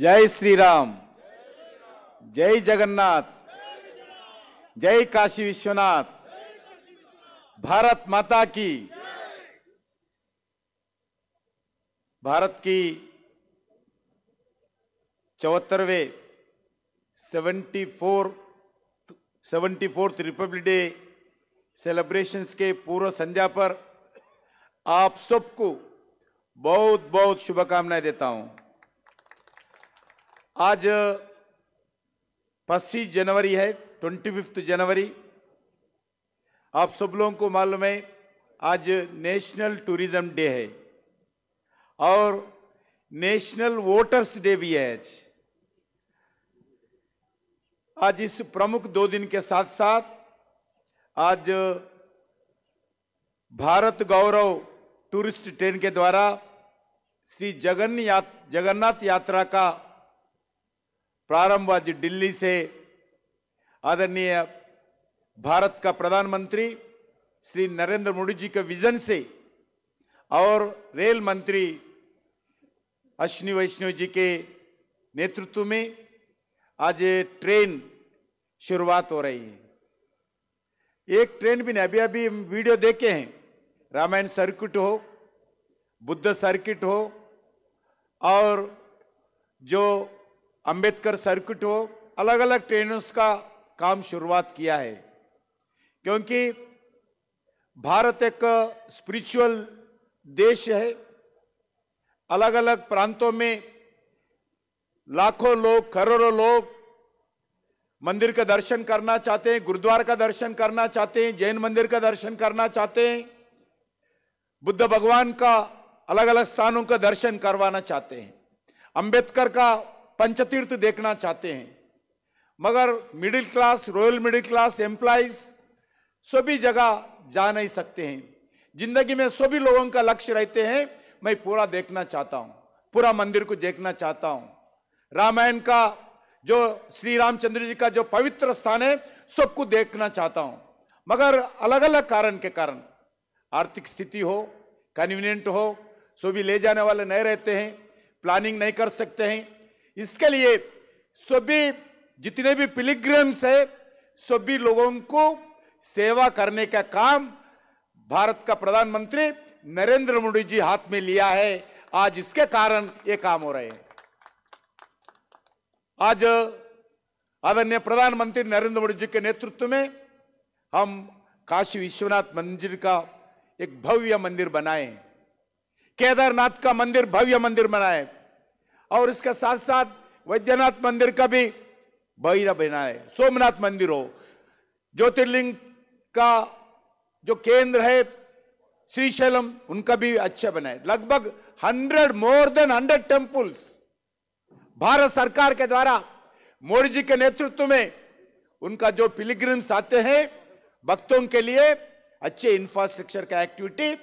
जय श्री राम जय जगन्नाथ जय काशी विश्वनाथ भारत माता की भारत की चौहत्तरवे seventy four seventy fourth republic day celebrations के पूर्व संध्या पर आप सबको बहुत बहुत शुभकामनाएं देता हूं आज पच्चीस जनवरी है ट्वेंटी फिफ्थ जनवरी आप सब लोगों को मालूम है आज नेशनल टूरिज्म डे है और नेशनल वोटर्स डे भी है आज आज इस प्रमुख दो दिन के साथ साथ आज भारत गौरव टूरिस्ट ट्रेन के द्वारा श्री जगन्नाथ यात्रा का प्रारंभ आज दिल्ली से आदरणीय भारत का प्रधानमंत्री श्री नरेंद्र मोदी जी के विजन से और रेल मंत्री अश्विनी वैष्णव जी के नेतृत्व में आज ट्रेन शुरुआत हो रही है एक ट्रेन भी नहीं अभी अभी वीडियो देखे हैं रामायण सर्किट हो बुद्ध सर्किट हो और जो अंबेडकर सर्किट हो अलग अलग ट्रेनों का काम शुरुआत किया है क्योंकि भारत एक स्पिरिचुअल देश है अलग अलग प्रांतों में लाखों लोग करोड़ों लोग मंदिर का दर्शन करना चाहते हैं गुरुद्वार का दर्शन करना चाहते हैं जैन मंदिर का दर्शन करना चाहते हैं बुद्ध भगवान का अलग अलग स्थानों का दर्शन करवाना चाहते हैं अंबेडकर का पंचतीर्थ देखना चाहते हैं मगर middle class royal middle class employees सभी जगह जा नहीं सकते हैं जिंदगी में सभी लोगों का लक्ष्य रहते हैं मैं पूरा देखना चाहता हूं पूरा मंदिर को देखना चाहता हूं रामायण का जो श्री रामचंद्र जी का जो पवित्र स्थान है सबको देखना चाहता हूं मगर अलग अलग कारण के कारण आर्थिक स्थिति हो कन्वीनियंट हो सभी ले जाने वाले नहीं रहते हैं प्लानिंग नहीं कर सकते हैं इसके लिए सभी जितने भी पिलिग्रम्स है सभी लोगों को सेवा करने का काम भारत का प्रधानमंत्री नरेंद्र मोदी जी हाथ में लिया है आज इसके कारण ये काम हो रहे हैं आज आदरणीय प्रधानमंत्री नरेंद्र मोदी जी के नेतृत्व में हम काशी विश्वनाथ मंदिर का एक भव्य मंदिर बनाए केदारनाथ का मंदिर भव्य मंदिर बनाए और इसके साथ साथ वैद्यनाथ मंदिर का भी बहिरा बना है सोमनाथ मंदिर हो ज्योतिर्लिंग का जो केंद्र है श्रीशैलम उनका भी अच्छा बना है लगभग hundred more than hundred temples Bharat सरकार के द्वारा मोदी जी के नेतृत्व में उनका जो पिलिग्रिम्स आते हैं भक्तों के लिए अच्छे इंफ्रास्ट्रक्चर का एक्टिविटी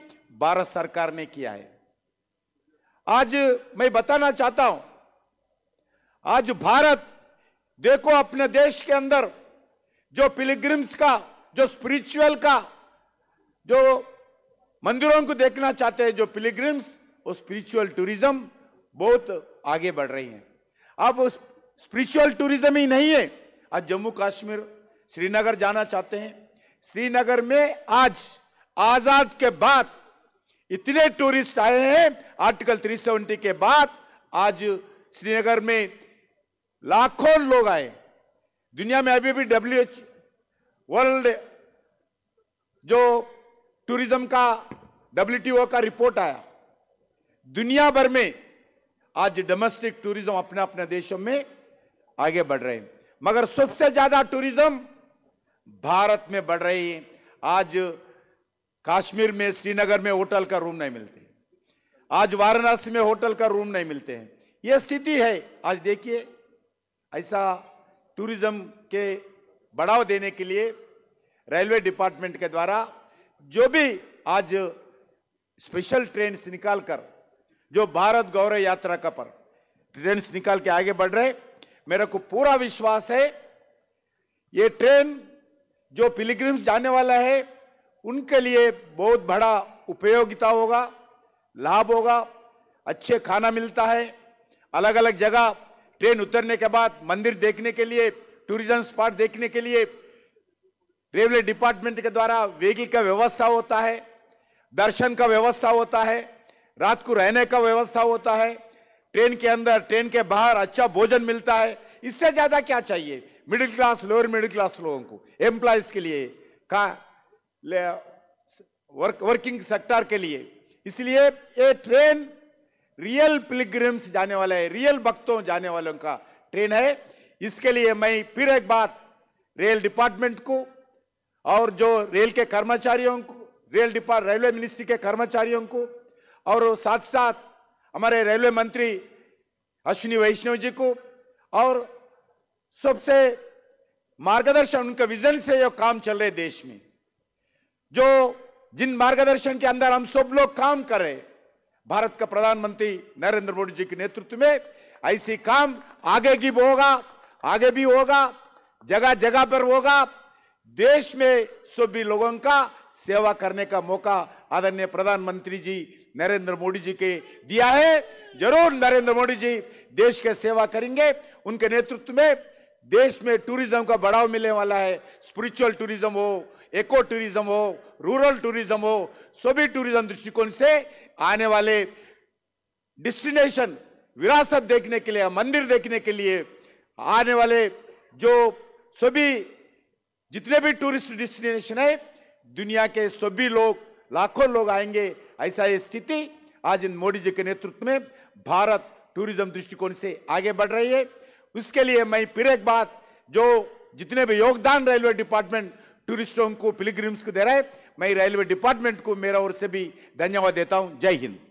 भारत सरकार ने किया है आज मैं बताना चाहता हूं आज भारत देखो अपने देश के अंदर जो पिलिग्रिम्स का जो स्पिरिचुअल का जो मंदिरों को देखना चाहते हैं जो पिलिग्रिम्स वो स्पिरिचुअल टूरिज्म बहुत आगे बढ़ रही है अब स्पिरिचुअल टूरिज्म ही नहीं है आज जम्मू कश्मीर श्रीनगर जाना चाहते हैं श्रीनगर में आज आजाद के बाद इतने टूरिस्ट आए हैं आर्टिकल 370 के बाद आज श्रीनगर में लाखों लोग आए दुनिया में अभी भी डब्ल्यू वर्ल्ड जो टूरिज्म का डब्ल्यू का रिपोर्ट आया दुनिया भर में आज डोमेस्टिक टूरिज्म अपने अपने देशों में आगे बढ़ रहे हैं मगर सबसे ज्यादा टूरिज्म भारत में बढ़ रही है आज काश्मीर में श्रीनगर में होटल का रूम नहीं मिलते आज वाराणसी में होटल का रूम नहीं मिलते हैं यह स्थिति है आज देखिए ऐसा टूरिज्म के बढ़ाव देने के लिए रेलवे डिपार्टमेंट के द्वारा जो भी आज स्पेशल ट्रेन निकालकर जो भारत गौरव यात्रा का पर ट्रेन निकाल के आगे बढ़ रहे मेरे को पूरा विश्वास है ये ट्रेन जो पिलीग्रिम्स जाने वाला है उनके लिए बहुत बड़ा उपयोगिता होगा लाभ होगा अच्छे खाना मिलता है अलग अलग जगह ट्रेन उतरने के बाद मंदिर देखने के लिए टूरिज्म स्पॉट देखने के लिए रेलवे डिपार्टमेंट के द्वारा वेगी का व्यवस्था होता है दर्शन का व्यवस्था होता है रात को रहने का व्यवस्था होता है ट्रेन के अंदर ट्रेन के बाहर अच्छा भोजन मिलता है इससे ज़्यादा क्या चाहिए middle class lower middle class लोगों को एम्प्लॉयज़ के लिए का वर्क, वर्किंग सेक्टर के लिए इसलिए ये ट्रेन रियल पिलग्रिम्स जाने वाला है रियल भक्तों जाने वालों का ट्रेन है इसके लिए मैं फिर एक बात रेल डिपार्टमेंट को और जो रेल के कर्मचारियों को रेल डिपार्ट रेलवे मिनिस्ट्री के कर्मचारियों को और साथ साथ हमारे रेलवे मंत्री अश्विनी वैष्णव जी को और सबसे मार्गदर्शन उनके विजन से जो काम चल रहे देश में जो जिन मार्गदर्शन के अंदर हम सब लोग काम कर रहे भारत का प्रधानमंत्री नरेंद्र मोदी जी के नेतृत्व में ऐसी काम आगे की होगा आगे भी होगा जगह जगह पर होगा देश में सभी लोगों का सेवा करने का मौका आदरणीय प्रधानमंत्री जी नरेंद्र मोदी जी के दिया है जरूर नरेंद्र मोदी जी देश के सेवा करेंगे उनके नेतृत्व में देश में टूरिज्म का बढ़ाव मिलने वाला है स्पिरिचुअल टूरिज्म हो एको टूरिज्म हो रूरल टूरिज्म हो सभी टूरिज्म दृष्टिकोण से आने वाले डिस्टिनेशन विरासत देखने के लिए मंदिर देखने के लिए आने वाले जो सभी जितने भी टूरिस्ट डिस्टिनेशन है दुनिया के सभी लोग लाखों लोग आएंगे ऐसा ये स्थिति आज इन मोदी जी के नेतृत्व में भारत टूरिज्म दृष्टिकोण से आगे बढ़ रही है उसके लिए मैं फिर एक बात जो जितने भी योगदान रेलवे डिपार्टमेंट टूरिस्टों को पिलग्रिम्स को दे रहा है मैं रेलवे डिपार्टमेंट को मेरा ओर से भी धन्यवाद देता हूँ जय हिंद